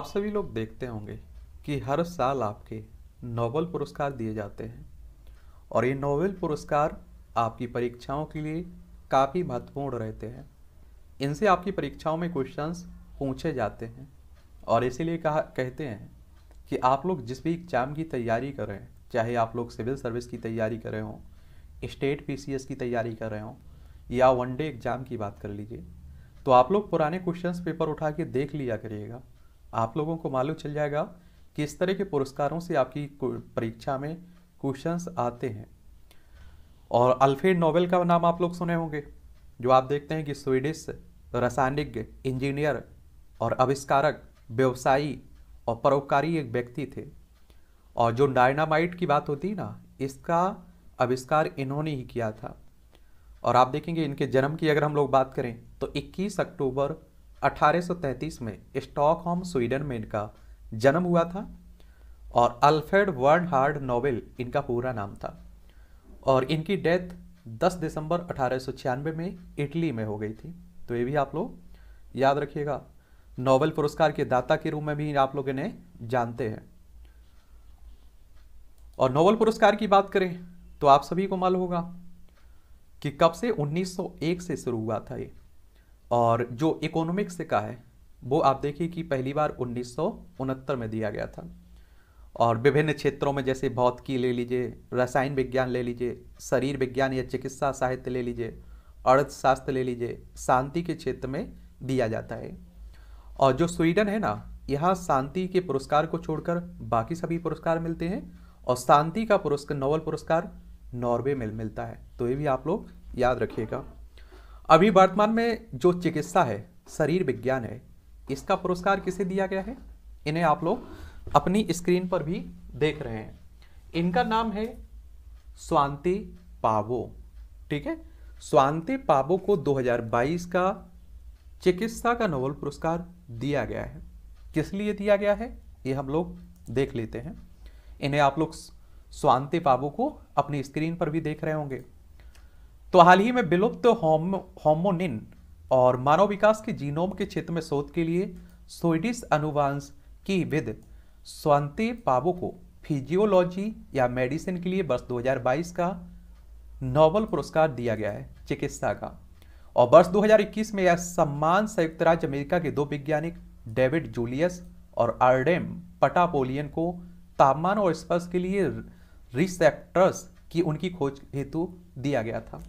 आप सभी लोग देखते होंगे कि हर साल आपके नोबेल पुरस्कार दिए जाते हैं और ये नोबेल पुरस्कार आपकी परीक्षाओं के लिए काफ़ी महत्वपूर्ण रहते हैं इनसे आपकी परीक्षाओं में क्वेश्चंस पूछे जाते हैं और इसीलिए कहा कहते हैं कि आप लोग जिस भी एग्ज़ाम की तैयारी कर रहे हैं चाहे आप लोग सिविल सर्विस की तैयारी कर रहे हों स्टेट पीसीएस की तैयारी कर रहे हों या वनडे एग्ज़ाम की बात कर लीजिए तो आप लोग पुराने क्वेश्चंस पेपर उठा के देख लिया करिएगा आप लोगों को मालूम चल जाएगा कि इस तरह के पुरस्कारों से आपकी परीक्षा में क्वेश्चंस आते हैं और अल्फ्रेड नोबेल का नाम आप लोग सुने होंगे जो आप देखते हैं कि स्वीडिश रासायनिक इंजीनियर और आविष्कारक व्यवसायी और परोपकारी एक व्यक्ति थे और जो डायनामाइट की बात होती ना इसका आविष्कार इन्होंने ही किया था और आप देखेंगे इनके जन्म की अगर हम लोग बात करें तो 21 अक्टूबर 1833 में स्टॉकहोम स्वीडन में इनका जन्म हुआ था और अल्फ्रेड वर्न हार्ड नोवेल इनका पूरा नाम था और इनकी डेथ 10 दिसंबर अठारह में इटली में हो गई थी तो ये भी आप लोग याद रखिएगा नोबेल पुरस्कार के दाता के रूप में भी आप लोग इन्हें जानते हैं और नोबेल पुरस्कार की बात करें तो आप सभी को मालूम होगा कि कब से 1901 से शुरू हुआ था ये और जो इकोनॉमिक्स सिक्का का है वो आप देखिए कि पहली बार उन्नीस में दिया गया था और विभिन्न क्षेत्रों में जैसे भौतिकी ले लीजिए रसायन विज्ञान ले लीजिए शरीर विज्ञान या चिकित्सा साहित्य ले लीजिए अर्थशास्त्र ले लीजिए शांति के क्षेत्र में दिया जाता है और जो स्वीडन है ना यहाँ शांति के पुरस्कार को छोड़कर बाकी सभी पुरस्कार मिलते हैं और शांति का पुरस्कार नोबल पुरस्कार नॉर्वे में मिलता है तो ये भी आप लोग याद रखिएगा अभी वर्तमान में जो चिकित्सा है शरीर विज्ञान है इसका पुरस्कार किसे दिया गया है इन्हें आप लोग अपनी स्क्रीन पर भी देख रहे हैं इनका नाम है स्वांति पावो ठीक है स्वांति पावो को 2022 का चिकित्सा का नोबल पुरस्कार दिया गया है किस लिए दिया गया है ये हम लोग देख लेते हैं इन्हें आप लोग स्वांति पावो को अपनी स्क्रीन पर भी देख रहे होंगे तो हाल ही में विलुप्त होमोनिन और मानव विकास के जीनोम के क्षेत्र में शोध के लिए स्वीडिश अनुवांश की विद स्वांते पाबो को फिजियोलॉजी या मेडिसिन के लिए वर्ष 2022 का नोबल पुरस्कार दिया गया है चिकित्सा का और वर्ष 2021 में यह सम्मान संयुक्त राज्य अमेरिका के दो वैज्ञानिक डेविड जूलियस और आर्डेम पटापोलियन को तापमान और स्पर्श के लिए रिसेप्टर्स की उनकी खोज हेतु दिया गया था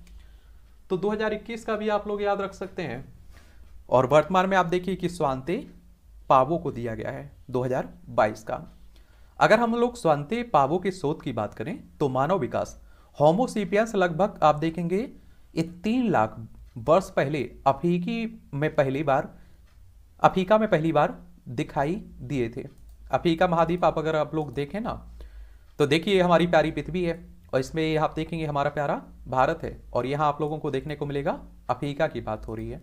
तो 2021 का भी आप लोग याद रख सकते हैं और वर्तमान में आप देखिए कि स्वांते पावो को दिया गया है 2022 का अगर हम लोग स्वांते पावो के शोध की बात करें तो मानव विकास होमोसिपियंस लगभग आप देखेंगे ये तीन लाख वर्ष पहले अफ्रीकी में पहली बार अफ्रीका में पहली बार दिखाई दिए थे अफ्रीका महाद्वीप आप अगर आप लोग देखें ना तो देखिए हमारी प्यारी पृथ्वी है और इसमें आप देखेंगे हमारा प्यारा भारत है और यहां आप लोगों को देखने को मिलेगा अफ्रीका की बात हो रही है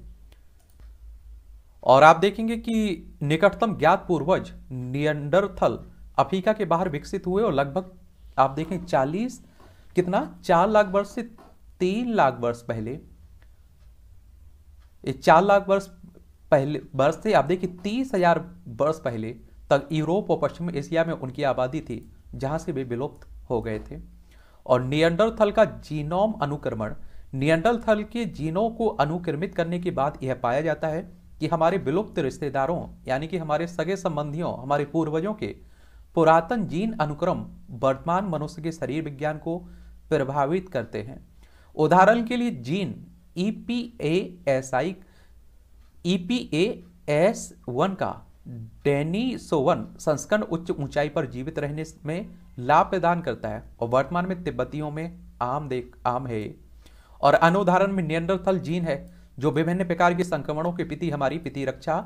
और आप देखेंगे कि निकटतम ज्ञात पूर्वज नियंडरथल अफ्रीका के बाहर विकसित हुए और लगभग आप देखें चालीस कितना चार लाख वर्ष से तीन लाख वर्ष पहले चार लाख वर्ष पहले वर्ष से आप देखिए तीस हजार वर्ष पहले तक यूरोप और पश्चिम एशिया में उनकी आबादी थी जहां से वे विलुप्त हो गए थे और नियंडरथल का जीनोम अनुक्रमण नियंडरथल के जीनों को अनुक्रमित करने के बाद यह पाया जाता है कि हमारे विलुप्त रिश्तेदारों यानी कि हमारे सगे संबंधियों हमारे पूर्वजों के पुरातन जीन अनुक्रम वर्तमान मनुष्य के शरीर विज्ञान को प्रभावित करते हैं उदाहरण के लिए gene E P A S I E P A S one का सोवन संस्करण उच्च ऊंचाई पर जीवित रहने में लाभ प्रदान करता है और वर्तमान में तिब्बतियों में आम देख आम है और अनुदाहरण में नियंत्रथल जीन है जो विभिन्न प्रकार के संक्रमणों के पिति हमारी पिति रक्षा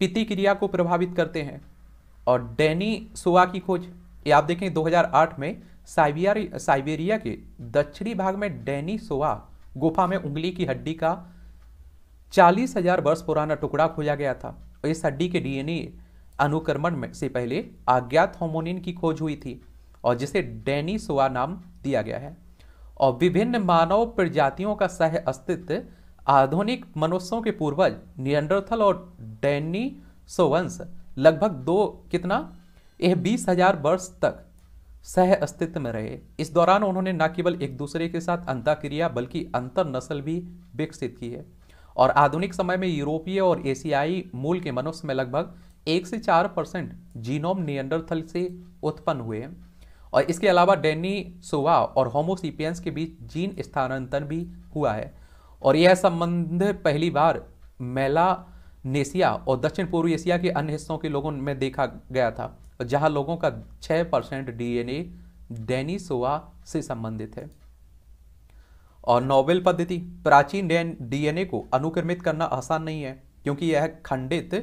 पिति क्रिया को प्रभावित करते हैं और डेनी सुआ की खोज ये आप देखें 2008 में साइबेरिया साइबेरिया के दक्षिणी भाग में डेनी सोआ गुफा में उंगली की हड्डी का चालीस हजार वर्ष पुराना टुकड़ा खोजा गया था और इस हड्डी के डीएनए अनुक्रमण में से पहले अज्ञात होमोनिन की खोज हुई थी और जिसे डेनिसोआ नाम दिया गया है और विभिन्न मानव प्रजातियों का सह अस्तित्व आधुनिक मनुष्यों के पूर्वज नियंड्रथल और डेनिसोवंश लगभग दो कितना यह बीस हजार वर्ष तक सह अस्तित्व में रहे इस दौरान उन्होंने न केवल एक दूसरे के साथ अंताक्रिया बल्कि अंतर नस्ल भी विकसित की है और आधुनिक समय में यूरोपीय और एशियाई मूल के मनुष्य में लगभग एक से चार परसेंट जीनोम नियंडरथल से उत्पन्न हुए हैं और इसके अलावा डेनी सोवा और होमोसिपियंस के बीच जीन स्थानांतरण भी हुआ है और यह संबंध पहली बार मेलानेशिया और दक्षिण पूर्व एशिया के अन्य हिस्सों के लोगों में देखा गया था जहां लोगों का 6 परसेंट डीएनए डेनिसोआ से संबंधित है और नोबेल पद्धति प्राचीन डीएनए को अनुक्रमित करना आसान नहीं है क्योंकि यह खंडित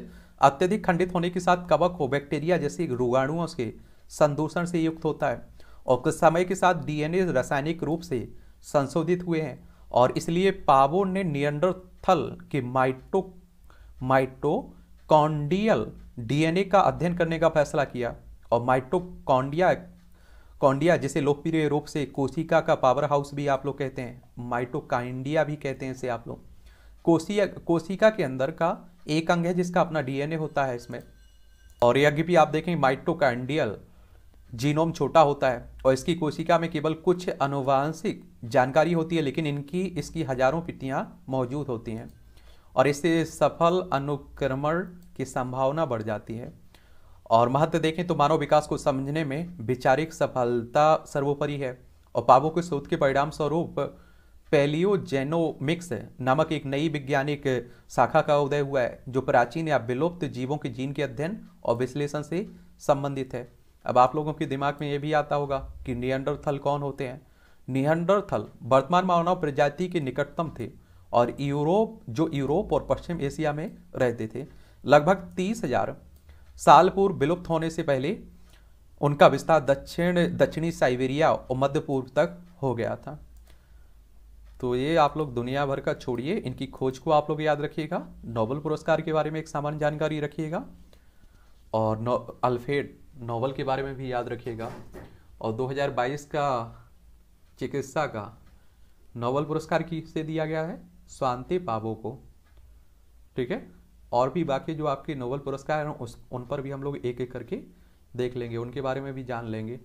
अत्यधिक खंडित होने के साथ कवक हो बैक्टीरिया जैसे रोगाणुओं के संदूषण से युक्त होता है और कुछ समय के साथ डीएनए रासायनिक रूप से संशोधित हुए हैं और इसलिए पावो ने नियंडरथल के माइटो माइटोकॉन्डियल डीएनए का अध्ययन करने का फैसला किया और माइटोकॉन्डिया कॉन्डिया जिसे लोकप्रिय रूप से कोशिका का पावर हाउस भी आप लोग कहते हैं माइटोकाइंडिया भी कहते हैं इसे आप लोग कोशिया कोशिका के अंदर का एक अंग है जिसका अपना डीएनए होता है इसमें और यज्ञ भी आप देखें माइटोकांडियल जीनोम छोटा होता है और इसकी कोशिका में केवल कुछ अनुवांशिक जानकारी होती है लेकिन इनकी इसकी हजारों पिटियाँ मौजूद होती हैं और इससे सफल अनुक्रमण की संभावना बढ़ जाती है और महत्व देखें तो मानव विकास को समझने में वैचारिक सफलता सर्वोपरि है और पापों के शोध के परिणाम स्वरूप पेलियोजेनोमिक्स नामक एक नई वैज्ञानिक शाखा का उदय हुआ है जो प्राचीन या विलुप्त जीवों के जीन के अध्ययन और विश्लेषण से संबंधित है अब आप लोगों के दिमाग में यह भी आता होगा कि नियंडरथल कौन होते हैं नियंडरथल वर्तमान मानव प्रजाति के निकटतम थे और यूरोप जो यूरोप और पश्चिम एशिया में रहते थे लगभग तीस हजार साल पूर्व विलुप्त होने से पहले उनका विस्तार दक्षिण दक्षिणी साइबेरिया और मध्य पूर्व तक हो गया था तो ये आप लोग दुनिया भर का छोड़िए इनकी खोज को आप लोग याद रखिएगा नोबल पुरस्कार के बारे में एक सामान्य जानकारी रखिएगा और नो अल्फेड नोबल के बारे में भी याद रखिएगा और 2022 का चिकित्सा का नोबल पुरस्कार किससे दिया गया है स्वांति पाबो को ठीक है और भी बाकी जो आपके नोबल पुरस्कार हैं उस उन पर भी हम लोग एक एक करके देख लेंगे उनके बारे में भी जान लेंगे